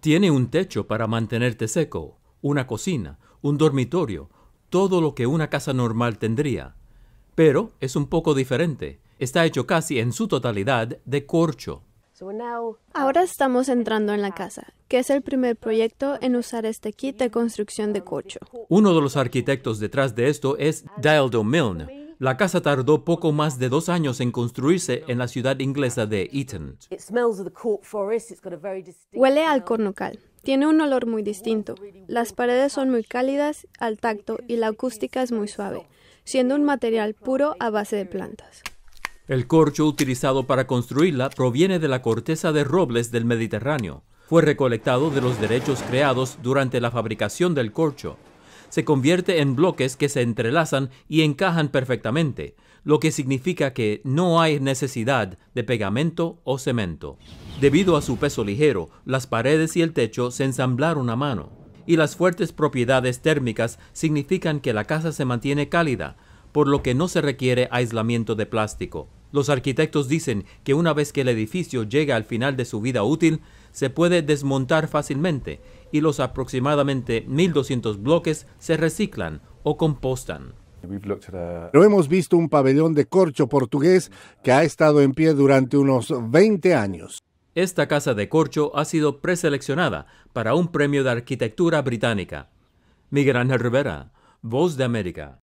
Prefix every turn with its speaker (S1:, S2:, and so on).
S1: Tiene un techo para mantenerte seco, una cocina, un dormitorio, todo lo que una casa normal tendría. Pero es un poco diferente. Está hecho casi en su totalidad de corcho.
S2: Ahora estamos entrando en la casa, que es el primer proyecto en usar este kit de construcción de corcho.
S1: Uno de los arquitectos detrás de esto es Dialdo Milne, la casa tardó poco más de dos años en construirse en la ciudad inglesa de Eton.
S2: Huele al cornocal. Tiene un olor muy distinto. Las paredes son muy cálidas al tacto y la acústica es muy suave, siendo un material puro a base de plantas.
S1: El corcho utilizado para construirla proviene de la corteza de robles del Mediterráneo. Fue recolectado de los derechos creados durante la fabricación del corcho se convierte en bloques que se entrelazan y encajan perfectamente, lo que significa que no hay necesidad de pegamento o cemento. Debido a su peso ligero, las paredes y el techo se ensamblaron a mano, y las fuertes propiedades térmicas significan que la casa se mantiene cálida, por lo que no se requiere aislamiento de plástico. Los arquitectos dicen que una vez que el edificio llega al final de su vida útil, se puede desmontar fácilmente y los aproximadamente 1.200 bloques se reciclan o compostan. Pero
S3: hemos visto un pabellón de corcho portugués que ha estado en pie durante unos 20 años.
S1: Esta casa de corcho ha sido preseleccionada para un premio de arquitectura británica. Miguel Ángel Rivera, Voz de América.